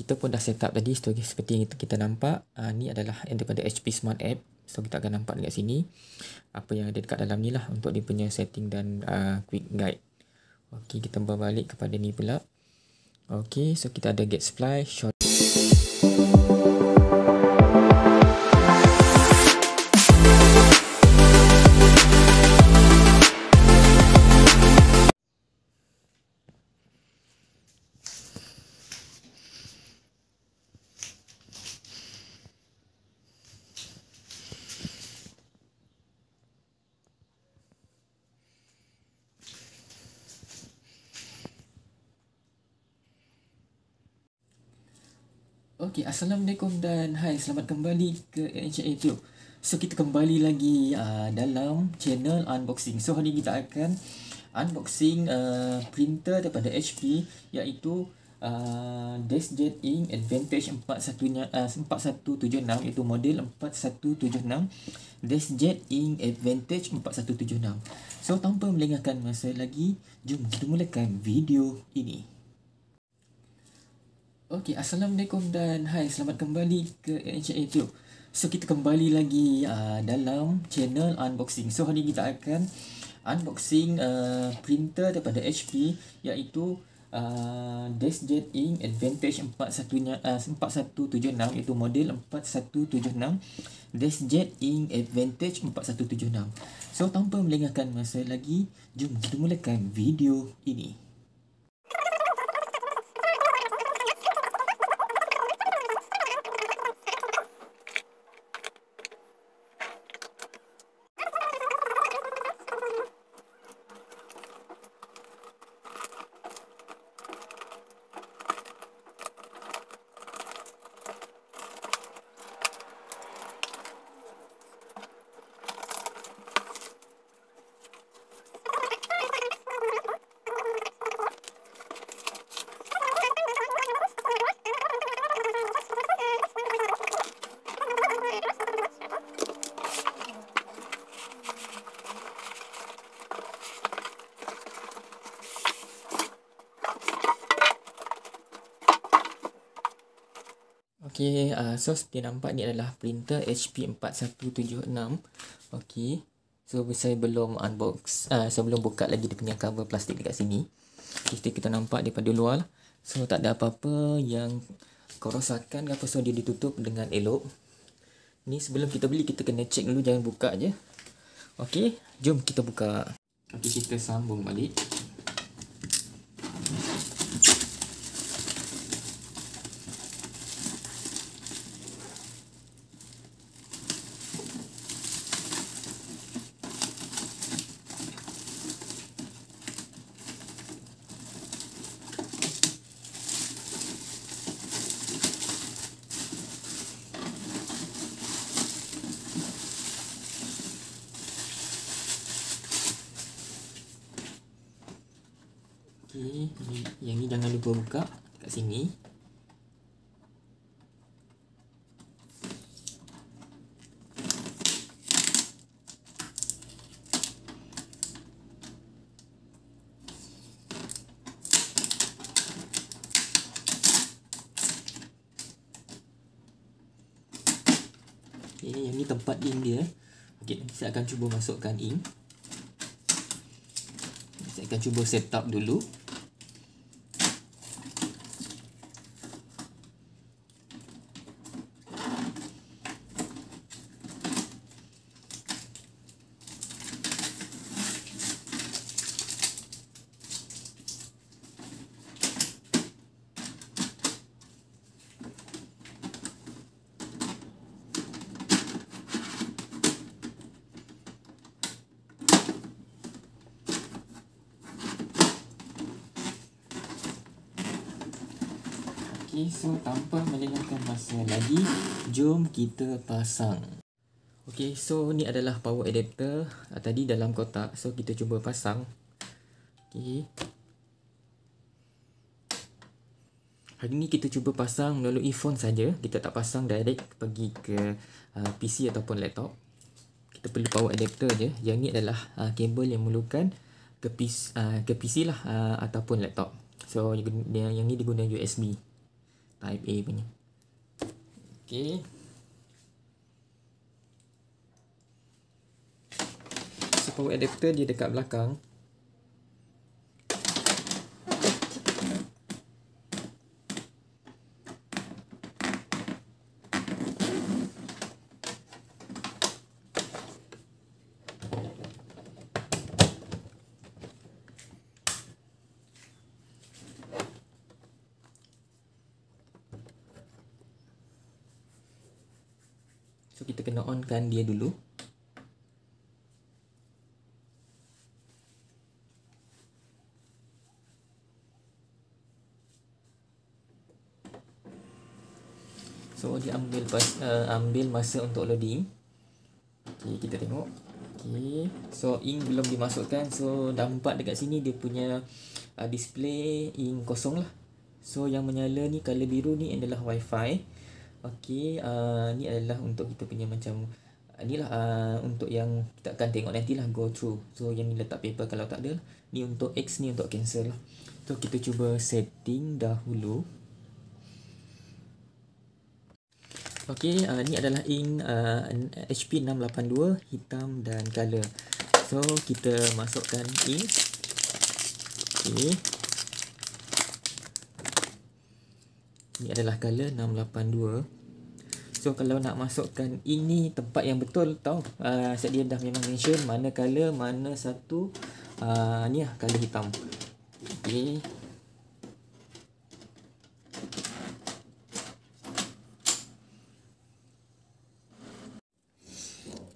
kita pun dah set up tadi seperti yang kita nampak uh, ni adalah yang daripada HP Smart App so kita akan nampak dekat sini apa yang ada dekat dalam ni lah untuk dia punya setting dan uh, quick guide ok kita balik kepada ni pula ok so kita ada get supply short Okay, Assalamualaikum dan hai selamat kembali ke NHA YouTube So, kita kembali lagi uh, dalam channel unboxing So, hari ini kita akan unboxing uh, printer daripada HP Iaitu uh, Deskjet Ink Advantage 4176 uh, Iaitu model 4176 Deskjet Ink Advantage 4176 So, tanpa melengahkan masa lagi Jom kita mulakan video ini Okay, Assalamualaikum dan hai selamat kembali ke NHA YouTube So, kita kembali lagi uh, dalam channel unboxing So, hari kita akan unboxing uh, printer daripada HP Iaitu uh, DeskJet Ink Advantage 4176 uh, Iaitu model 4176 DeskJet Ink Advantage 4176 So, tanpa melengahkan masa lagi Jom kita mulakan video ini Okey, uh, so seperti nampak ni adalah printer HP 4176. Okey. So saya belum unbox, uh, sebelum belum buka lagi dia punya cover plastik dekat sini. Kita okay, kita nampak daripada luar lah. So tak ada apa-apa yang kerosakan ke apa so dia ditutup dengan elok. Ni sebelum kita beli kita kena check dulu jangan buka je. Okey, jom kita buka. Okey, kita sambung balik. Okey, yang ni jangan lupa buka kat sini. Okey, yang ni tempat ink dia. Okey, saya akan cuba masukkan ink saya akan cuba set up dulu Okey, so tanpa melengahkan masa lagi, jom kita pasang. Okey, so ni adalah power adapter uh, tadi dalam kotak. So kita cuba pasang. Okey. Hari ni kita cuba pasang melalui phone saja. Kita tak pasang direct pergi ke uh, ah, PC ataupun laptop. Kita perlu power adapter je. Yang ni adalah uh, kabel yang memerlukan ke, uh, ke PC lah uh, ataupun laptop. So yang, yang ni digunakan USB type A punya. Okey. Power adapter dia dekat belakang So kita kena onkan dia dulu. So dia ambil pas, uh, ambil masa untuk loading. Okey, kita tengok. Okay. So ink belum dimasukkan. So dampak dekat sini dia punya uh, display ink kosong lah. So yang menyala ni color biru ni adalah wifi. Okey, uh, ni adalah untuk kita punya macam uh, ni lah uh, untuk yang kita akan tengok nanti lah go through. So yang ni letak paper kalau tak ada. Ni untuk X ni untuk cancel lah. So kita cuba setting dahulu. Okey, uh, ni adalah ink uh, HP 682 hitam dan color. So kita masukkan ink. Okey. Ini adalah color 682 So kalau nak masukkan ini tempat yang betul tau uh, Set dia dah memang mention mana color, mana satu uh, Ni lah color hitam Okay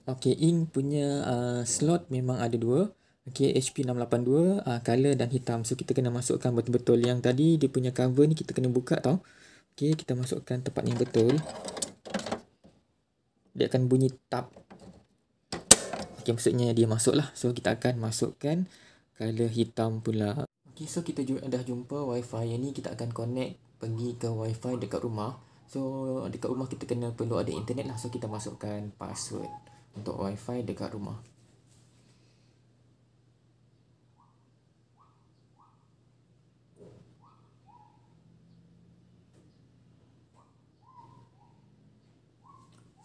Okay, ink punya uh, slot memang ada dua Okay, HP 682, uh, colour dan hitam So, kita kena masukkan betul-betul yang tadi Dia punya cover ni kita kena buka tau Okey, kita masukkan tempat yang betul. Dia akan bunyi tap. Okey, maksudnya dia masuklah. So kita akan masukkan color hitam pula. Okey, so kita juga dah jumpa wifi yang ni kita akan connect pergi ke wifi dekat rumah. So dekat rumah kita kena perlu ada internet lah. So kita masukkan password untuk wifi dekat rumah.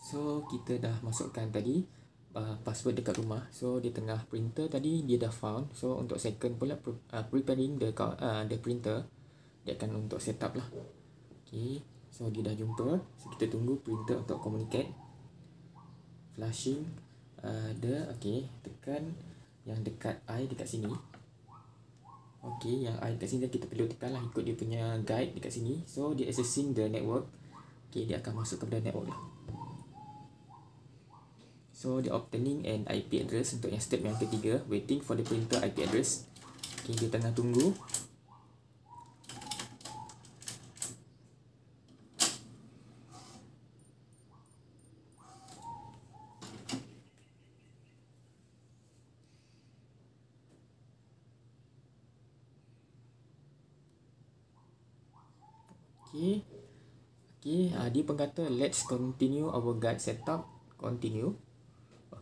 So kita dah masukkan tadi uh, password dekat rumah. So dia tengah printer tadi dia dah found. So untuk second pula pre- uh, preparing the uh, the printer dia akan untuk set up lah. Okay. So dia dah jumpa. So kita tunggu printer untuk communicate. Flashing ada uh, okay tekan yang dekat I dekat sini. Okay, yang I dekat sini kita perlu tekan lah ikut dia punya guide dekat sini. So dia accessing the network. Okay, dia akan masuk kepada network dia. Lah. So the obtaining an IP address untuk yang step yang ketiga Waiting for the printer IP address okay, Kita tengah tunggu Okay, okay. Uh, dia pun kata let's continue our guide setup Continue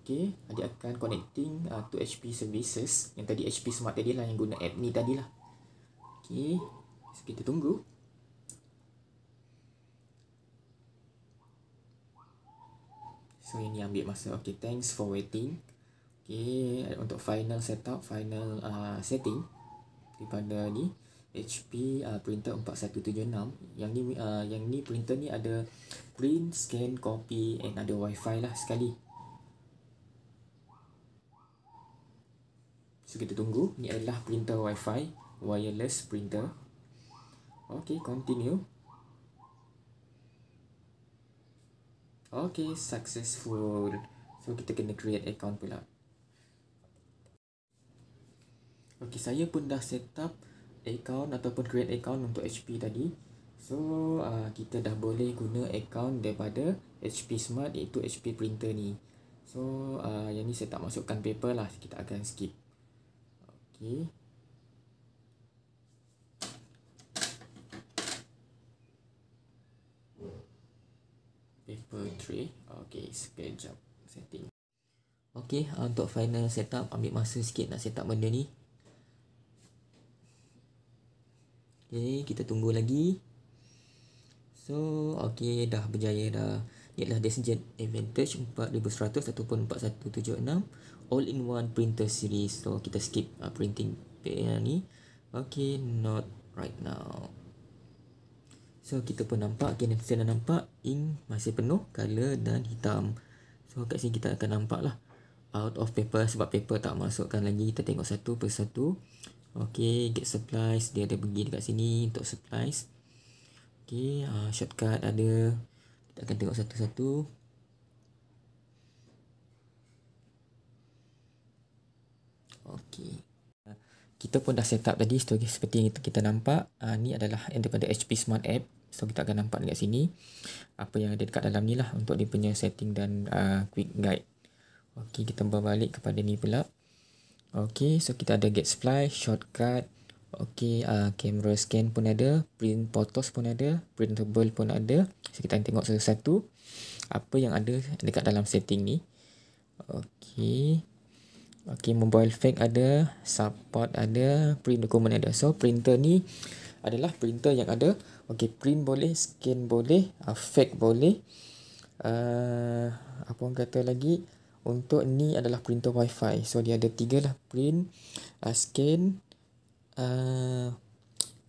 Okey, dia akan connecting uh, to HP services yang tadi HP Smart tadi lah yang guna app ni tadi lah. Okey, so, kita tunggu. So ini ambil masa. Okey, thanks for waiting. Okey, untuk final setup, final uh, setting daripada ni HP uh, printer 4176 yang ni uh, yang ni printer ni ada print, scan, copy and ada wifi lah sekali So kita tunggu. Ni adalah printer WiFi wireless printer. Okay, continue. Okay, successful. So kita kena create account pula. Okay, saya pun dah set up account ataupun create account untuk HP tadi. So, uh, kita dah boleh guna account daripada HP Smart iaitu HP printer ni. So, uh, yang ni saya tak masukkan paper lah. Kita akan skip. Okey. Paper tray. Okey, sekejap setting. Okey, uh, untuk final setup ambil masa sikit nak setup benda ni. Okey, kita tunggu lagi. So, okey dah berjaya dah. Ini adalah Descent Advantage 4100 ataupun 4176 all-in-one printer series so kita skip uh, printing PA ni okay not right now so kita pun nampak okay kita dah nampak ink masih penuh color dan hitam so kat sini kita akan nampak lah out of paper sebab paper tak masukkan lagi kita tengok satu per satu okay get supplies dia ada pergi dekat sini untuk supplies okay uh, shortcut ada kita akan tengok satu-satu Okey. Kita pun dah set up tadi so, seperti yang kita nampak. Uh, ni adalah yang daripada HP Smart App. So kita akan nampak dekat sini apa yang ada dekat dalam ni lah untuk dia punya setting dan uh, quick guide. Okey, kita balik kepada ni pula. Okey, so kita ada get supply, shortcut. Okey, uh, ah, camera scan pun ada, print photos pun ada, printable pun ada. So kita tengok satu-satu apa yang ada dekat dalam setting ni. Okey. Okay, mobile fake ada, support ada, print dokumen ada. So, printer ni adalah printer yang ada. Okay, print boleh, scan boleh, uh, fax boleh. Uh, apa orang kata lagi? Untuk ni adalah printer wifi. So, dia ada tiga lah. Print, uh, scan, uh,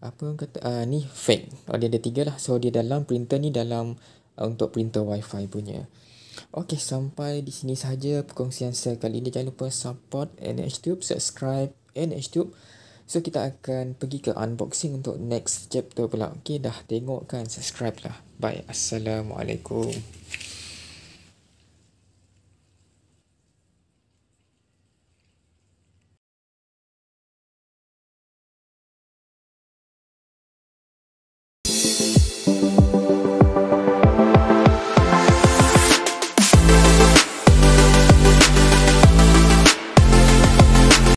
apa orang kata? Uh, ni fake. Oh, dia ada tiga lah. So, dia dalam printer ni dalam uh, untuk printer wifi punya. Okey, sampai di sini saja perkongsian saya kali ini. Jangan lupa support NHTube, subscribe NHTube. So, kita akan pergi ke unboxing untuk next chapter pula. Okey, dah tengok kan? Subscribe lah. Bye. Assalamualaikum.